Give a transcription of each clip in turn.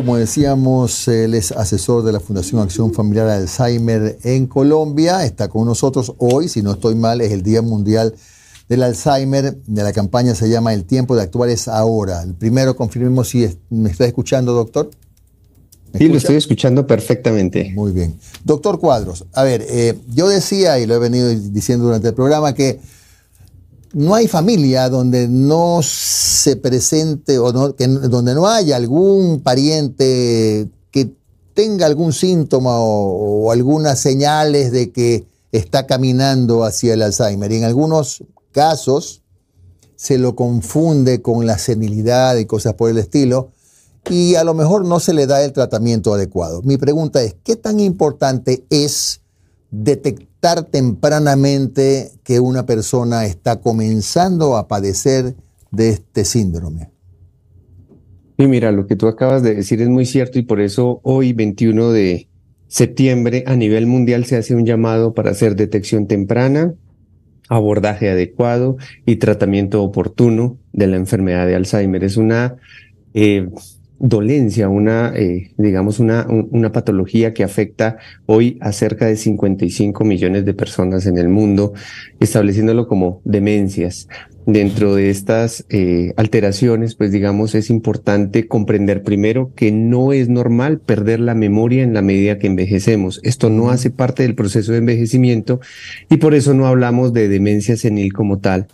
como decíamos, él es asesor de la Fundación Acción Familiar Alzheimer en Colombia. Está con nosotros hoy, si no estoy mal, es el Día Mundial del Alzheimer. De la campaña se llama El tiempo de actuar es ahora. El primero, confirmemos si me está escuchando, doctor. Sí, lo estoy escuchando perfectamente. Muy bien. Doctor Cuadros, a ver, eh, yo decía, y lo he venido diciendo durante el programa, que no hay familia donde no se presente o donde no haya algún pariente que tenga algún síntoma o, o, algunas señales de que está caminando hacia el Alzheimer. Y en algunos casos se lo confunde con la senilidad y cosas por el estilo, y a lo mejor no se le da el tratamiento adecuado. Mi pregunta es, ¿qué tan importante es detectar tempranamente que una persona está comenzando a padecer de este síndrome? Y mira, lo que tú acabas de decir es muy cierto y por eso hoy, 21 de septiembre, a nivel mundial se hace un llamado para hacer detección temprana, abordaje adecuado y tratamiento oportuno de la enfermedad de Alzheimer. Es una eh, dolencia, una, eh, digamos, una, una patología que afecta hoy a cerca de 55 millones de personas en el mundo, estableciéndolo como demencias dentro de estas eh, alteraciones, pues digamos, es importante comprender primero que no es normal perder la memoria en la medida que envejecemos. Esto no hace parte del proceso de envejecimiento y por eso no hablamos de demencia senil como tal.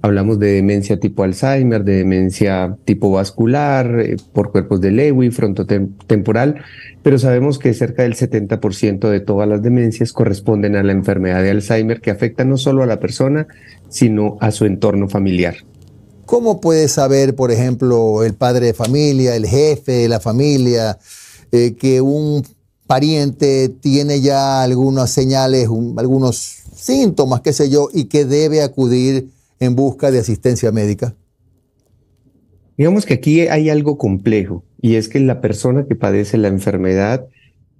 Hablamos de demencia tipo Alzheimer, de demencia tipo vascular, eh, por cuerpos de Lewy, frontotemporal, pero sabemos que cerca del 70% de todas las demencias corresponden a la enfermedad de Alzheimer que afecta no solo a la persona, sino a su entorno familiar. ¿Cómo puede saber, por ejemplo, el padre de familia, el jefe de la familia, eh, que un pariente tiene ya algunas señales, algunos síntomas, qué sé yo, y que debe acudir en busca de asistencia médica? Digamos que aquí hay algo complejo y es que la persona que padece la enfermedad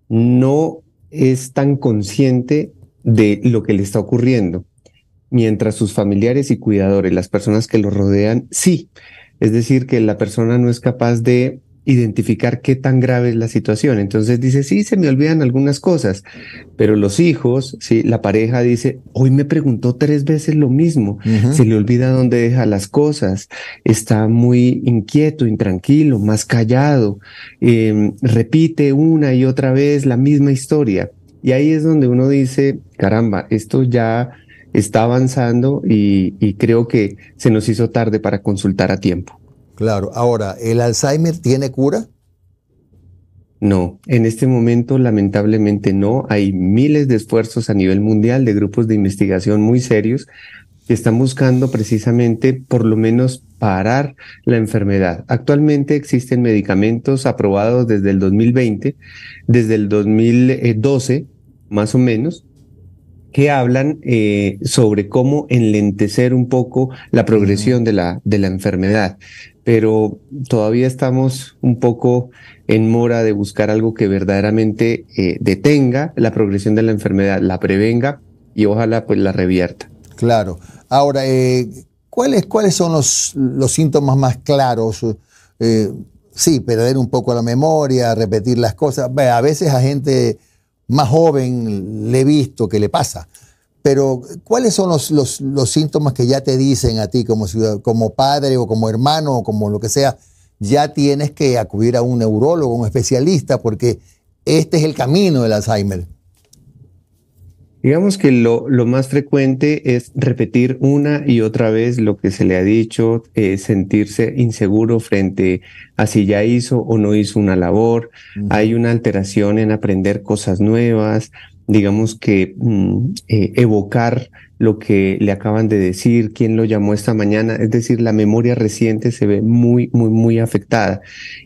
no es tan consciente de lo que le está ocurriendo, mientras sus familiares y cuidadores, las personas que lo rodean, sí. Es decir, que la persona no es capaz de identificar qué tan grave es la situación. Entonces dice, sí, se me olvidan algunas cosas, pero los hijos, si la pareja dice, hoy me preguntó tres veces lo mismo, se le olvida dónde deja las cosas, está muy inquieto, intranquilo, más callado, em, repite una y otra vez la misma historia. Y ahí es donde uno dice, caramba, esto ya está avanzando y creo que se nos hizo tarde para consultar a tiempo. Claro, ahora, ¿el Alzheimer tiene cura? No, en este momento lamentablemente no. Hay miles de esfuerzos a nivel mundial de grupos de investigación muy serios que están buscando precisamente por lo menos parar la enfermedad. Actualmente existen medicamentos aprobados desde el 2020, desde el 2012 más o menos, que hablan eh, sobre cómo enlentecer un poco la progresión de la enfermedad pero todavía estamos un poco en mora de buscar algo que verdaderamente eh, detenga la progresión de la enfermedad, la prevenga y ojalá pues la revierta. Claro. Ahora, eh, ¿cuáles, son los, síntomas más claros? Eh, sí, perder un poco la memoria, repetir las cosas. A veces a gente más joven le he visto que le pasa. Pero, ¿cuáles son los, los, síntomas que ya te dicen a ti como, como padre o como hermano o como lo que sea? Ya tienes que acudir a un neurólogo, un especialista, porque este es el camino del Alzheimer. Digamos que lo, lo, más frecuente es repetir una y otra vez lo que se le ha dicho, eh, sentirse inseguro frente a si ya hizo o no hizo una labor. Hay una alteración en aprender cosas nuevas, digamos que mm, eh, evocar lo que le acaban de decir, quién lo llamó esta mañana, es decir, la memoria reciente se ve muy, muy, muy afectada.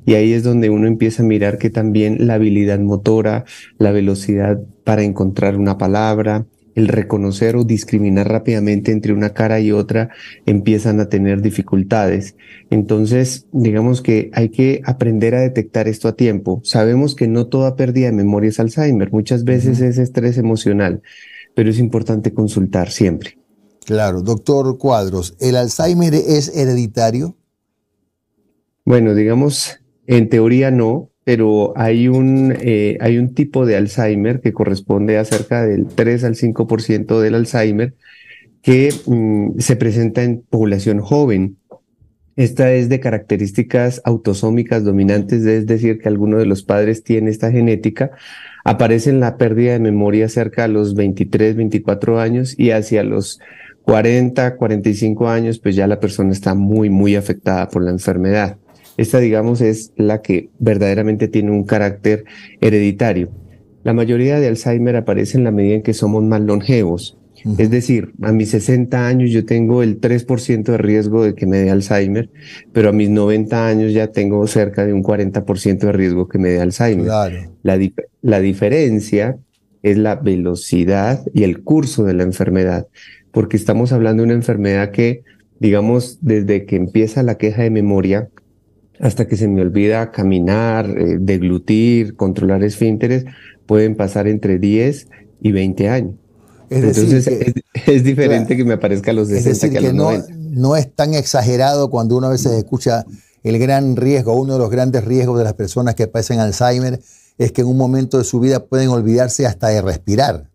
Y ahí es donde uno empieza a mirar que también la habilidad motora, la velocidad para encontrar una palabra, el reconocer o discriminar rápidamente entre una cara y otra empiezan a tener dificultades. Entonces, digamos que hay que aprender a detectar esto a tiempo. Sabemos que no toda pérdida de memoria es Alzheimer, muchas veces es estrés emocional pero es importante consultar siempre. Claro, doctor Cuadros, ¿el Alzheimer es hereditario? Bueno, digamos, en teoría no, pero hay un, eh, hay un tipo de Alzheimer que corresponde a cerca del 3 al 5% del Alzheimer que mm, se presenta en población joven esta es de características autosómicas dominantes, es decir, que alguno de los padres tiene esta genética. Aparece en la pérdida de memoria cerca a los 23, 24 años y hacia los 40, 45 años, pues ya la persona está muy, muy afectada por la enfermedad. Esta, digamos, es la que verdaderamente tiene un carácter hereditario. La mayoría de Alzheimer aparece en la medida en que somos más longevos. Es decir, a mis 60 años yo tengo el 3% de riesgo de que me dé Alzheimer, pero a mis 90 años ya tengo cerca de un 40% de riesgo que me dé Alzheimer. La, diferencia es la velocidad y el curso de la enfermedad, porque estamos hablando de una enfermedad que, digamos, desde que empieza la queja de memoria, hasta que se me olvida caminar, eh, deglutir, controlar esfínteres, pueden pasar entre 10 y 20 años. Es decir es, diferente que me aparezca los 60 es que no, es tan exagerado cuando uno a veces escucha el gran riesgo, uno de los grandes riesgos de las personas que padecen Alzheimer es que en un momento de su vida pueden olvidarse hasta de respirar.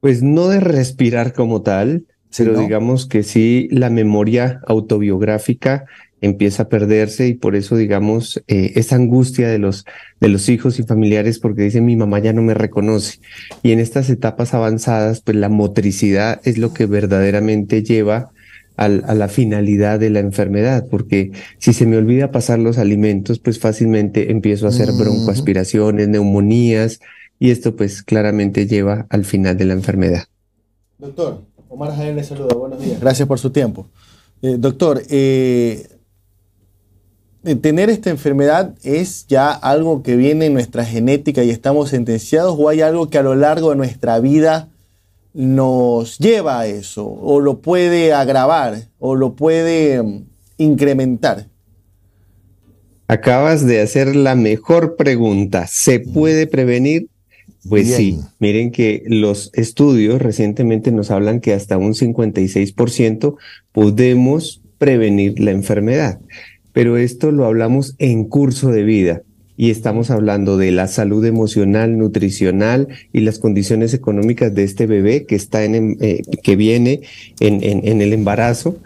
Pues no de respirar como tal, pero digamos que sí la memoria autobiográfica empieza a perderse y por eso, digamos, eh, esa angustia de los, de los hijos y familiares porque dicen mi mamá ya no me reconoce. Y en estas etapas avanzadas, pues la motricidad es lo que verdaderamente lleva a, la finalidad de la enfermedad, porque si se me olvida pasar los alimentos, pues fácilmente empiezo a hacer broncoaspiraciones, neumonías, y esto pues claramente lleva al final de la enfermedad. Doctor, Omar Jaén le saluda, buenos días. Gracias por su tiempo. Eh, doctor, eh, tener esta enfermedad es ya algo que viene en nuestra genética y estamos sentenciados o hay algo que a lo largo de nuestra vida nos lleva a eso o lo puede agravar o lo puede mm, incrementar? Acabas de hacer la mejor pregunta. ¿Se mm. puede prevenir? Pues sí, miren que los estudios recientemente nos hablan que hasta un 56% podemos prevenir la enfermedad pero esto lo hablamos en curso de vida y estamos hablando de la salud emocional, nutricional y las condiciones económicas de este bebé que está em, eh, que viene en, el embarazo,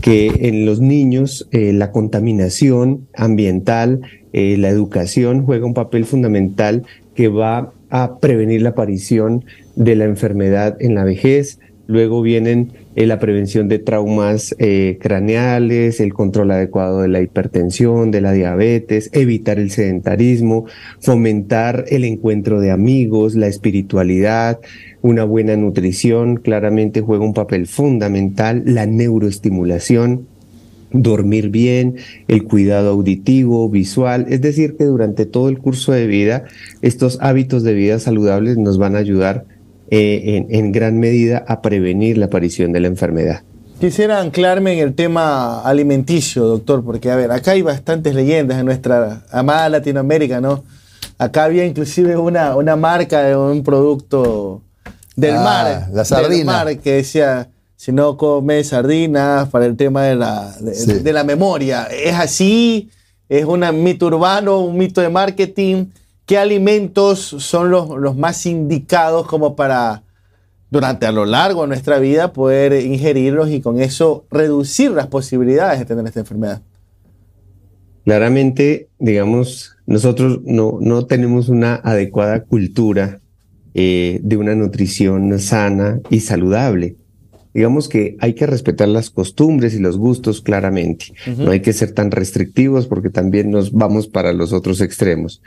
que en los niños eh, la contaminación ambiental, eh, la educación juega un papel fundamental que va a prevenir la aparición de la enfermedad en la vejez, Luego vienen eh, la prevención de traumas eh, craneales, el control adecuado de la hipertensión, de la diabetes, evitar el sedentarismo, fomentar el encuentro de amigos, la espiritualidad, una buena nutrición, claramente juega un papel fundamental, la neuroestimulación, dormir bien, el cuidado auditivo, visual, es decir, que durante todo el curso de vida, estos hábitos de vida saludables nos van a ayudar eh, en, gran medida a prevenir la aparición de la enfermedad. Quisiera anclarme en el tema alimenticio, doctor, porque a ver, acá hay bastantes leyendas en nuestra amada Latinoamérica, ¿no? Acá había inclusive una, una marca de un producto del ah, mar, la sardina. que decía, si no comes sardinas para el tema de de la memoria. ¿Es así? ¿Es un mito urbano, un mito de marketing? ¿Qué alimentos son los, más indicados como para durante a lo largo de nuestra vida poder ingerirlos y con eso reducir las posibilidades de tener esta enfermedad? Claramente, digamos, nosotros no, no tenemos una adecuada cultura eh, de una nutrición sana y saludable. Digamos que hay que respetar las costumbres y los gustos claramente. No hay que ser tan restrictivos porque también nos vamos para los otros extremos.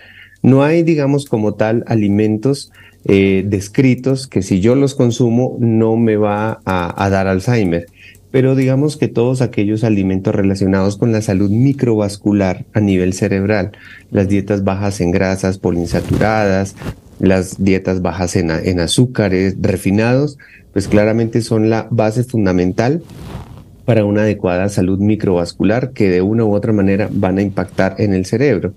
No hay, digamos, como tal alimentos eh, descritos que si yo los consumo no me va a, dar Alzheimer pero digamos que todos aquellos alimentos relacionados con la salud microvascular a nivel cerebral, las dietas bajas en grasas poliinsaturadas, las dietas bajas en azúcares refinados, pues claramente son la base fundamental para una adecuada salud microvascular que de una u otra manera van a impactar en el cerebro.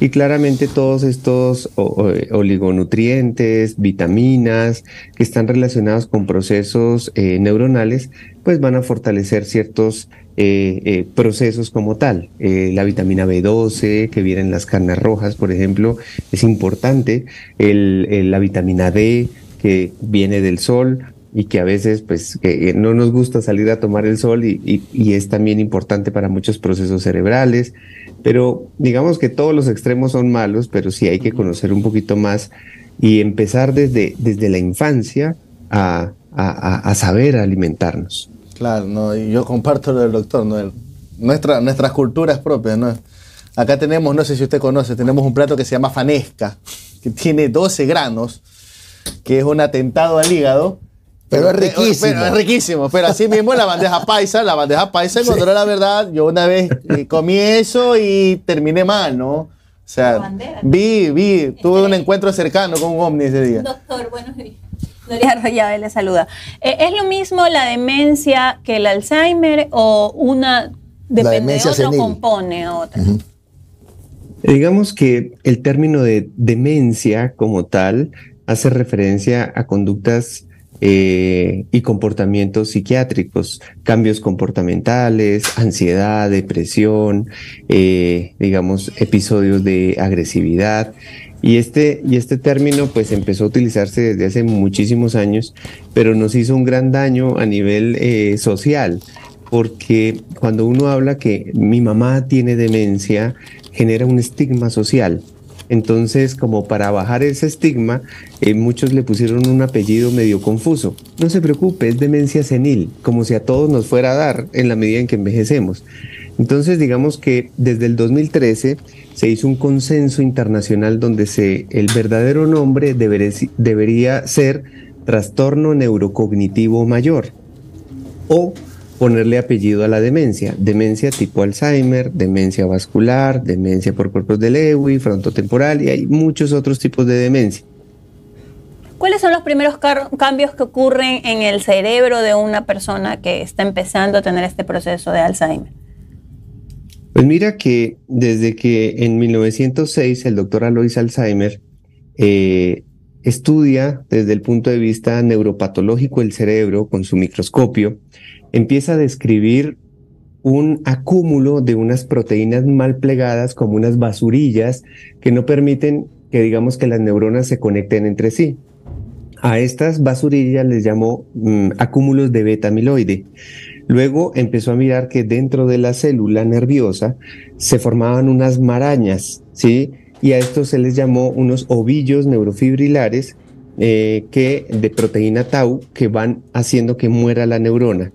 Y claramente todos estos oligonutrientes, vitaminas que están relacionados con procesos eh, neuronales, pues van a fortalecer ciertos eh, eh, procesos como tal. la vitamina B12 que viene en las carnes rojas, por ejemplo, es importante. la vitamina D que viene del sol y que a veces pues que no nos gusta salir a tomar el sol y, y, es también importante para muchos procesos cerebrales. Pero digamos que todos los extremos son malos, pero sí hay que conocer un poquito más y empezar desde, desde la infancia a, a, a saber alimentarnos. Claro, no, yo comparto lo del doctor, Noel. Nuestra, nuestras culturas propias, ¿no? Acá tenemos, no sé si usted conoce, tenemos un plato que se llama fanesca, que tiene 12 granos, que es un atentado al hígado, eh, eh, pero, es riquísimo. Pero es riquísimo. Pero así mismo la bandeja paisa, la bandeja paisa, cuando era la verdad, yo una vez eh, comí eso y terminé mal, ¿no? O sea, vi, vi, tuve un encuentro cercano con un ovni ese día. Doctor, buenos días. Gloria Arroyave le saluda. ¿Es lo mismo la demencia que el Alzheimer o una depende de otro compone otra? Digamos que el término de demencia como tal hace referencia a conductas eh, y comportamientos psiquiátricos, cambios comportamentales, ansiedad, depresión, eh, digamos, episodios de agresividad. Y este, y este término pues empezó a utilizarse desde hace muchísimos años, pero nos hizo un gran daño a nivel eh, social, porque cuando uno habla que mi mamá tiene demencia, genera un estigma social entonces, como para bajar ese estigma, eh, muchos le pusieron un apellido medio confuso. No se preocupe, es demencia senil, como si a todos nos fuera a dar en la medida en que envejecemos. Entonces, digamos que desde el 2013 se hizo un consenso internacional donde se, el verdadero nombre debería ser trastorno neurocognitivo mayor o ponerle apellido a la demencia. Demencia tipo Alzheimer, demencia vascular, demencia por cuerpos de Lewy, frontotemporal y hay muchos otros tipos de demencia. ¿Cuáles son los primeros cambios que ocurren en el cerebro de una persona que está empezando a tener este proceso de Alzheimer? Pues mira que desde que en 1906 el doctor Alois Alzheimer eh, estudia desde el punto de vista neuropatológico el cerebro con su microscopio, empieza a describir un acúmulo de unas proteínas mal plegadas como unas basurillas que no permiten que digamos que las neuronas se conecten entre sí. A estas basurillas les llamó mm, acúmulos de beta amiloide. Luego empezó a mirar que dentro de la célula nerviosa se formaban unas marañas, ¿sí? y a estos se les llamó unos ovillos neurofibrilares eh, que, de proteína tau que van haciendo que muera la neurona.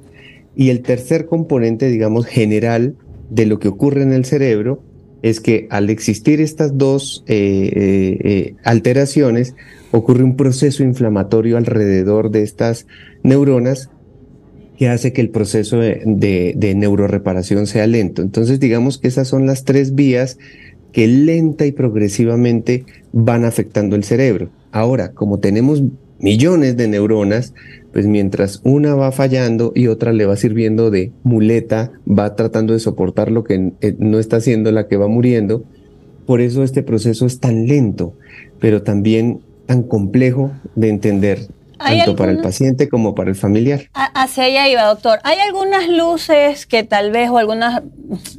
Y el tercer componente, digamos, general de lo que ocurre en el cerebro es que al existir estas dos eh, eh, alteraciones, ocurre un proceso inflamatorio alrededor de estas neuronas que hace que el proceso de, de neuroreparación sea lento. Entonces, digamos que esas son las tres vías que lenta y progresivamente van afectando el cerebro. Ahora, como tenemos millones de neuronas, pues mientras una va fallando y otra le va sirviendo de muleta, va tratando de soportar lo que eh, no está haciendo la que va muriendo. Por eso este proceso es tan lento, pero también tan complejo de entender tanto para el paciente como para el familiar. hacia allá iba, doctor. ¿Hay algunas luces que tal vez o algunas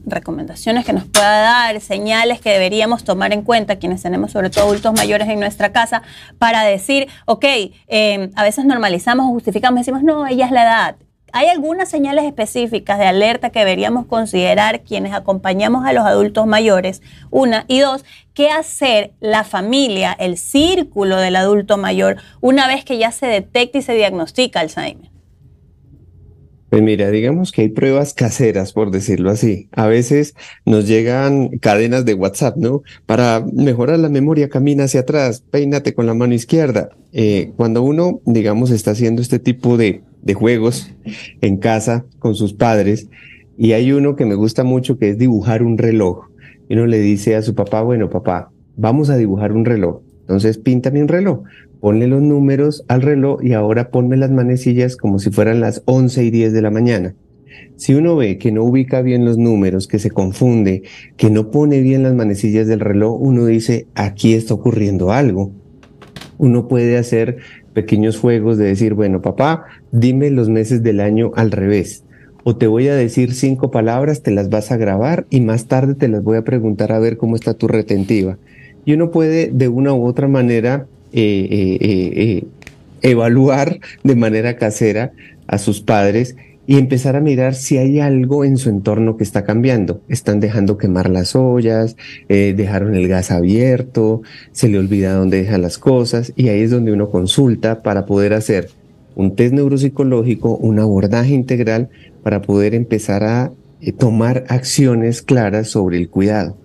recomendaciones que nos pueda dar, señales que deberíamos tomar en cuenta quienes tenemos sobre todo adultos mayores en nuestra casa para decir, ok, eh, a veces normalizamos o justificamos, decimos, no, ella es la edad, ¿Hay algunas señales específicas de alerta que deberíamos considerar quienes acompañamos a los adultos mayores? Una. Y dos, ¿qué hacer la familia, el círculo del adulto mayor, una vez que ya se detecta y se diagnostica Alzheimer? Pues mira, digamos que hay pruebas caseras, por decirlo así. A veces nos llegan cadenas de WhatsApp, ¿no? Para mejorar la memoria, camina hacia atrás, peínate con la mano izquierda. Eh, cuando uno, digamos, está haciendo este tipo de de juegos en casa con sus padres y hay uno que me gusta mucho que es dibujar un reloj. Y uno le dice a su papá, bueno, papá, vamos a dibujar un reloj. Entonces píntame un reloj, ponle los números al reloj y ahora ponme las manecillas como si fueran las 11 y 10 de la mañana. Si uno ve que no ubica bien los números, que se confunde, que no pone bien las manecillas del reloj, uno dice, aquí está ocurriendo algo uno puede hacer pequeños juegos de decir, bueno, papá, dime los meses del año al revés. O te voy a decir cinco palabras, te las vas a grabar y más tarde te las voy a preguntar a ver cómo está tu retentiva. Y uno puede de una u otra manera eh, eh, eh, evaluar de manera casera a sus padres y empezar a mirar si hay algo en su entorno que está cambiando. Están dejando quemar las ollas, eh, dejaron el gas abierto, se le olvida dónde deja las cosas y ahí es donde uno consulta para poder hacer un test neuropsicológico, un abordaje integral para poder empezar a eh, tomar acciones claras sobre el cuidado.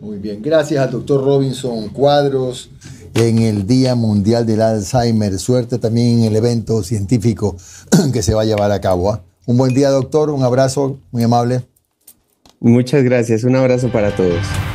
Muy bien, gracias al doctor Robinson Cuadros en el Día Mundial del Alzheimer. Suerte también en el evento científico que se va a llevar a cabo. ¿ah? Un buen día, doctor. Un abrazo muy amable. Muchas gracias. Un abrazo para todos.